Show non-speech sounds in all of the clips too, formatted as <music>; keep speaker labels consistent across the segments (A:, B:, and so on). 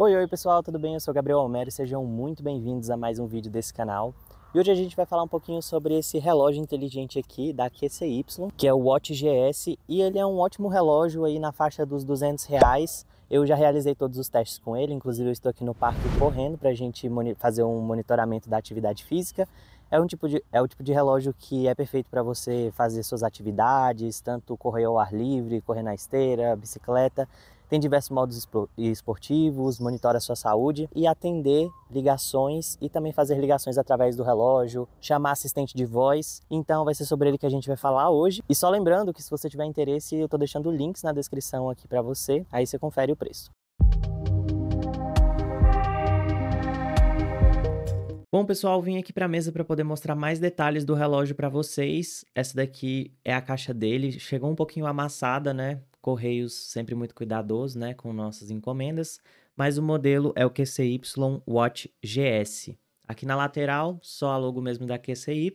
A: Oi, oi pessoal, tudo bem? Eu sou Gabriel Almério, sejam muito bem-vindos a mais um vídeo desse canal. E hoje a gente vai falar um pouquinho sobre esse relógio inteligente aqui da QCY, que é o Watch GS, e ele é um ótimo relógio aí na faixa dos 200 reais. Eu já realizei todos os testes com ele, inclusive eu estou aqui no parque correndo para a gente fazer um monitoramento da atividade física. É, um tipo de, é o tipo de relógio que é perfeito para você fazer suas atividades, tanto correr ao ar livre, correr na esteira, bicicleta. Tem diversos modos esportivos, monitora a sua saúde e atender ligações e também fazer ligações através do relógio, chamar assistente de voz. Então vai ser sobre ele que a gente vai falar hoje. E só lembrando que se você tiver interesse, eu estou deixando links na descrição aqui para você, aí você confere o preço. Bom, pessoal, vim aqui para a mesa para poder mostrar mais detalhes do relógio para vocês. Essa daqui é a caixa dele, chegou um pouquinho amassada, né? Correios sempre muito cuidadosos, né, com nossas encomendas, mas o modelo é o QCY Watch GS. Aqui na lateral, só a logo mesmo da QCY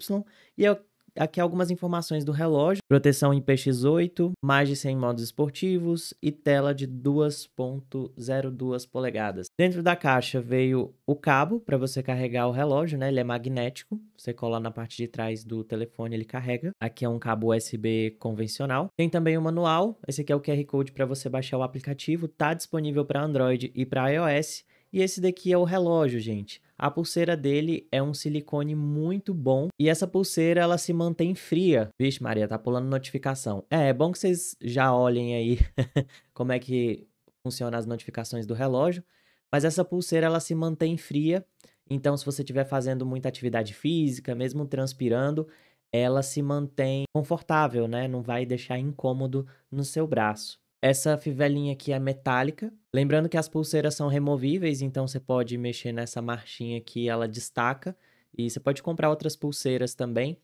A: e é Aqui algumas informações do relógio: proteção em PX8, mais de 100 modos esportivos e tela de 2.02 polegadas. Dentro da caixa veio o cabo para você carregar o relógio, né? Ele é magnético. Você cola na parte de trás do telefone, ele carrega. Aqui é um cabo USB convencional. Tem também o manual. Esse aqui é o QR Code para você baixar o aplicativo. Tá disponível para Android e para iOS. E esse daqui é o relógio, gente. A pulseira dele é um silicone muito bom e essa pulseira ela se mantém fria. Vixe, Maria, tá pulando notificação. É, é bom que vocês já olhem aí <laughs> como é que funciona as notificações do relógio, mas essa pulseira ela se mantém fria. Então, se você estiver fazendo muita atividade física, mesmo transpirando, ela se mantém confortável, né? Não vai deixar incômodo no seu braço. Essa fivelinha aqui é metálica. Lembrando que as pulseiras são removíveis, então você pode mexer nessa marchinha aqui, ela destaca. E você pode comprar outras pulseiras também.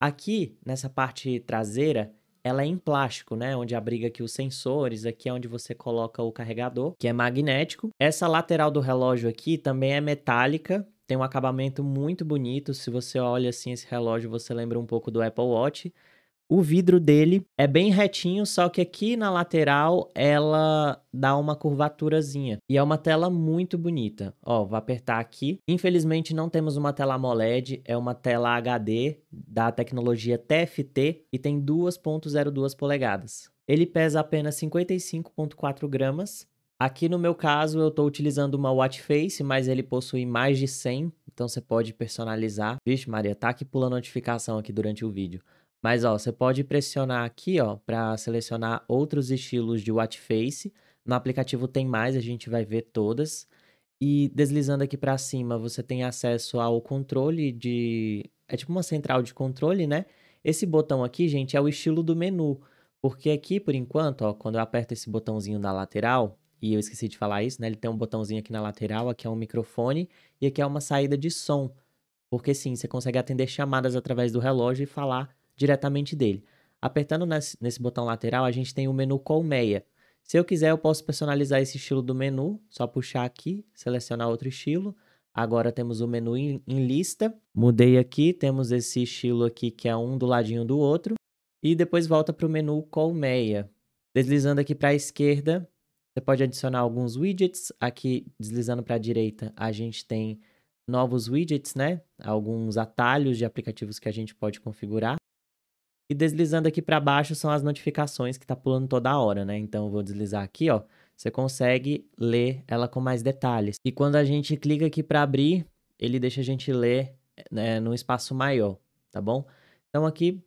A: Aqui, nessa parte traseira, ela é em plástico, né? Onde abriga aqui os sensores, aqui é onde você coloca o carregador, que é magnético. Essa lateral do relógio aqui também é metálica, tem um acabamento muito bonito. Se você olha assim esse relógio, você lembra um pouco do Apple Watch. O vidro dele é bem retinho, só que aqui na lateral ela dá uma curvaturazinha. E é uma tela muito bonita. Ó, vou apertar aqui. Infelizmente não temos uma tela AMOLED, é uma tela HD da tecnologia TFT e tem 2.02 polegadas. Ele pesa apenas 55.4 gramas. Aqui no meu caso eu estou utilizando uma watch face, mas ele possui mais de 100, então você pode personalizar. Vixe Maria, tá aqui pulando notificação aqui durante o vídeo. Mas ó, você pode pressionar aqui, ó, para selecionar outros estilos de watch face. No aplicativo tem mais, a gente vai ver todas. E deslizando aqui para cima, você tem acesso ao controle de é tipo uma central de controle, né? Esse botão aqui, gente, é o estilo do menu, porque aqui por enquanto, ó, quando eu aperto esse botãozinho na lateral, e eu esqueci de falar isso, né? Ele tem um botãozinho aqui na lateral, aqui é um microfone e aqui é uma saída de som. Porque sim, você consegue atender chamadas através do relógio e falar diretamente dele. Apertando nesse, nesse botão lateral, a gente tem o menu colmeia. Se eu quiser, eu posso personalizar esse estilo do menu, só puxar aqui, selecionar outro estilo. Agora temos o menu em, em, lista. Mudei aqui, temos esse estilo aqui que é um do ladinho do outro. E depois volta para o menu colmeia. Deslizando aqui para a esquerda, você pode adicionar alguns widgets. Aqui, deslizando para a direita, a gente tem novos widgets, né? Alguns atalhos de aplicativos que a gente pode configurar. E deslizando aqui para baixo são as notificações que está pulando toda hora, né? Então eu vou deslizar aqui, ó. Você consegue ler ela com mais detalhes. E quando a gente clica aqui para abrir, ele deixa a gente ler né, num espaço maior, tá bom? Então aqui,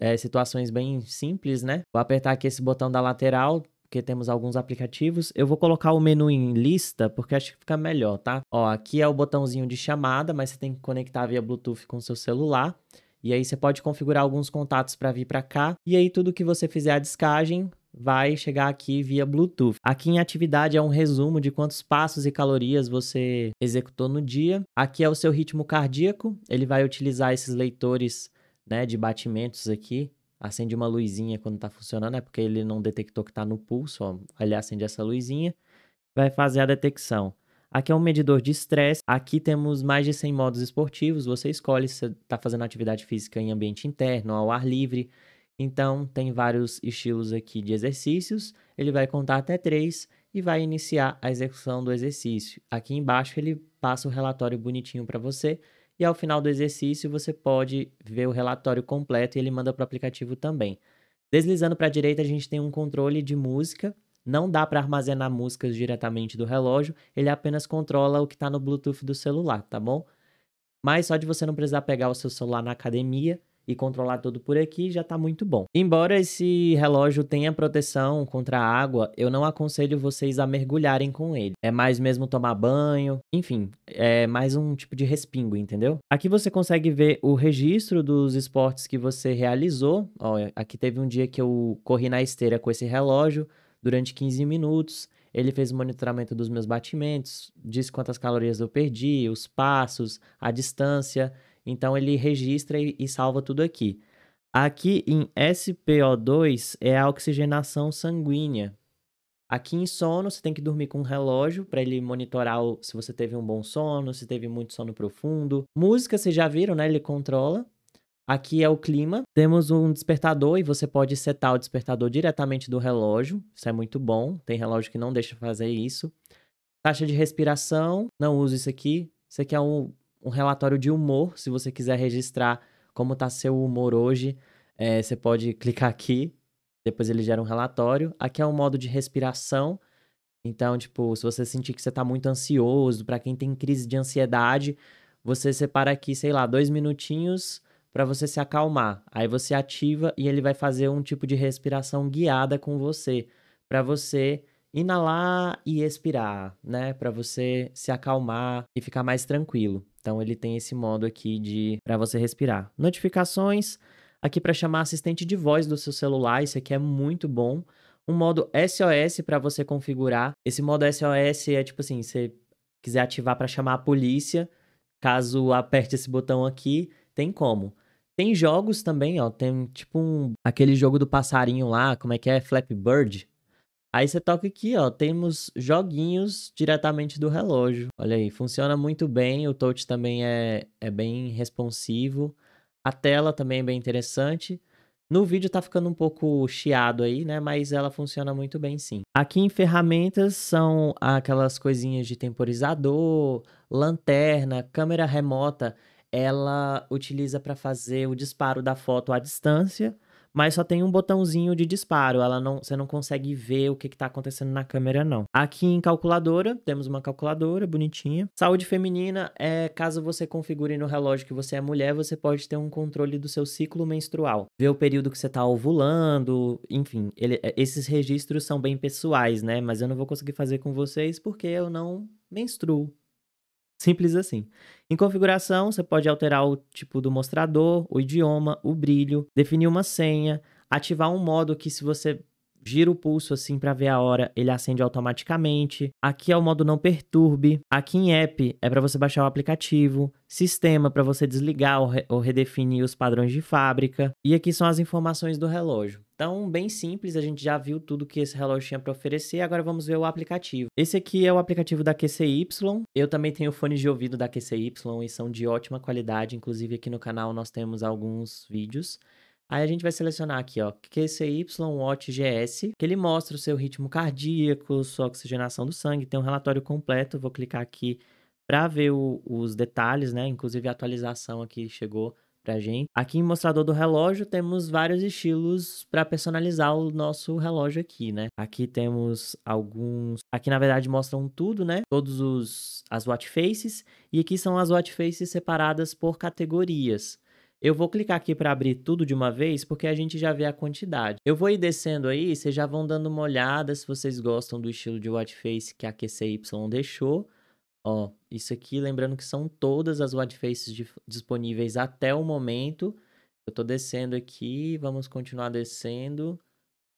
A: é, situações bem simples, né? Vou apertar aqui esse botão da lateral, porque temos alguns aplicativos. Eu vou colocar o menu em lista, porque acho que fica melhor, tá? Ó, aqui é o botãozinho de chamada, mas você tem que conectar via Bluetooth com o seu celular. E aí você pode configurar alguns contatos para vir para cá. E aí tudo que você fizer a descagem vai chegar aqui via Bluetooth. Aqui em atividade é um resumo de quantos passos e calorias você executou no dia. Aqui é o seu ritmo cardíaco. Ele vai utilizar esses leitores né, de batimentos aqui. Acende uma luzinha quando está funcionando, é porque ele não detectou que está no pulso. Ó. Ele acende essa luzinha, vai fazer a detecção. Aqui é um medidor de estresse. Aqui temos mais de 100 modos esportivos. Você escolhe se está fazendo atividade física em ambiente interno, ao ar livre. Então, tem vários estilos aqui de exercícios. Ele vai contar até três e vai iniciar a execução do exercício. Aqui embaixo, ele passa o relatório bonitinho para você. E ao final do exercício, você pode ver o relatório completo e ele manda para o aplicativo também. Deslizando para a direita, a gente tem um controle de música não dá para armazenar músicas diretamente do relógio, ele apenas controla o que está no Bluetooth do celular, tá bom? Mas só de você não precisar pegar o seu celular na academia e controlar tudo por aqui já está muito bom. Embora esse relógio tenha proteção contra a água, eu não aconselho vocês a mergulharem com ele. É mais mesmo tomar banho, enfim, é mais um tipo de respingo, entendeu? Aqui você consegue ver o registro dos esportes que você realizou. Ó, aqui teve um dia que eu corri na esteira com esse relógio. Durante 15 minutos, ele fez o monitoramento dos meus batimentos, disse quantas calorias eu perdi, os passos, a distância. Então ele registra e, e salva tudo aqui. Aqui em SPO2 é a oxigenação sanguínea. Aqui em sono, você tem que dormir com um relógio para ele monitorar o, se você teve um bom sono, se teve muito sono profundo. Música, vocês já viram, né? Ele controla. Aqui é o clima. Temos um despertador e você pode setar o despertador diretamente do relógio. Isso é muito bom. Tem relógio que não deixa fazer isso. Taxa de respiração, não uso isso aqui. Isso aqui é um, um relatório de humor. Se você quiser registrar como está seu humor hoje, é, você pode clicar aqui. Depois ele gera um relatório. Aqui é um modo de respiração. Então, tipo, se você sentir que você está muito ansioso, para quem tem crise de ansiedade, você separa aqui, sei lá, dois minutinhos para você se acalmar. Aí você ativa e ele vai fazer um tipo de respiração guiada com você, para você inalar e expirar, né? Para você se acalmar e ficar mais tranquilo. Então ele tem esse modo aqui de para você respirar. Notificações aqui para chamar assistente de voz do seu celular, isso aqui é muito bom. Um modo SOS para você configurar. Esse modo SOS é tipo assim, você quiser ativar para chamar a polícia, caso aperte esse botão aqui, tem como. Tem jogos também, ó. Tem tipo um, aquele jogo do passarinho lá, como é que é? Flappy Bird. Aí você toca aqui, ó. Temos joguinhos diretamente do relógio. Olha aí, funciona muito bem. O touch também é, é bem responsivo. A tela também é bem interessante. No vídeo tá ficando um pouco chiado aí, né? Mas ela funciona muito bem sim. Aqui em ferramentas são aquelas coisinhas de temporizador, lanterna, câmera remota ela utiliza para fazer o disparo da foto à distância, mas só tem um botãozinho de disparo, ela não, você não consegue ver o que está acontecendo na câmera não. Aqui em calculadora, temos uma calculadora bonitinha. Saúde feminina é caso você configure no relógio que você é mulher, você pode ter um controle do seu ciclo menstrual, ver o período que você está ovulando, enfim, ele, é, esses registros são bem pessoais, né? Mas eu não vou conseguir fazer com vocês porque eu não menstruo. Simples assim. Em configuração, você pode alterar o tipo do mostrador, o idioma, o brilho, definir uma senha, ativar um modo que se você gira o pulso assim para ver a hora, ele acende automaticamente. Aqui é o modo não perturbe. Aqui em app é para você baixar o aplicativo, sistema para você desligar ou, re ou redefinir os padrões de fábrica. E aqui são as informações do relógio. Então, bem simples, a gente já viu tudo que esse relógio tinha para oferecer, agora vamos ver o aplicativo. Esse aqui é o aplicativo da QCY, eu também tenho fones de ouvido da QCY e são de ótima qualidade, inclusive aqui no canal nós temos alguns vídeos. Aí a gente vai selecionar aqui, ó, QCY Watch GS, que ele mostra o seu ritmo cardíaco, sua oxigenação do sangue, tem um relatório completo, vou clicar aqui para ver o, os detalhes, né, inclusive a atualização aqui chegou pra gente. Aqui em mostrador do relógio temos vários estilos para personalizar o nosso relógio aqui, né? Aqui temos alguns, aqui na verdade mostram tudo, né? Todos os as watch faces e aqui são as watch faces separadas por categorias. Eu vou clicar aqui para abrir tudo de uma vez, porque a gente já vê a quantidade. Eu vou ir descendo aí, vocês já vão dando uma olhada se vocês gostam do estilo de watch face que a QCY deixou Ó, isso aqui, lembrando que são todas as white faces disponíveis até o momento. Eu tô descendo aqui, vamos continuar descendo.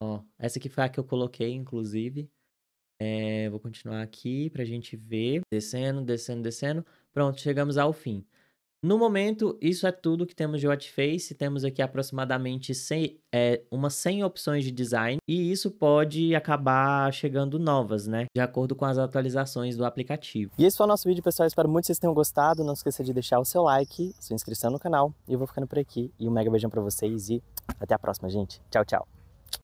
A: Ó, essa aqui foi a que eu coloquei, inclusive. É, vou continuar aqui pra gente ver. Descendo, descendo, descendo. Pronto, chegamos ao fim. No momento, isso é tudo que temos de Watchface. Temos aqui aproximadamente 100, é, umas 100 opções de design e isso pode acabar chegando novas, né? De acordo com as atualizações do aplicativo. E esse foi o nosso vídeo, pessoal. Espero muito que vocês tenham gostado. Não esqueça de deixar o seu like, sua inscrição no canal. E eu vou ficando por aqui. E um mega beijão pra vocês e até a próxima, gente. Tchau, tchau.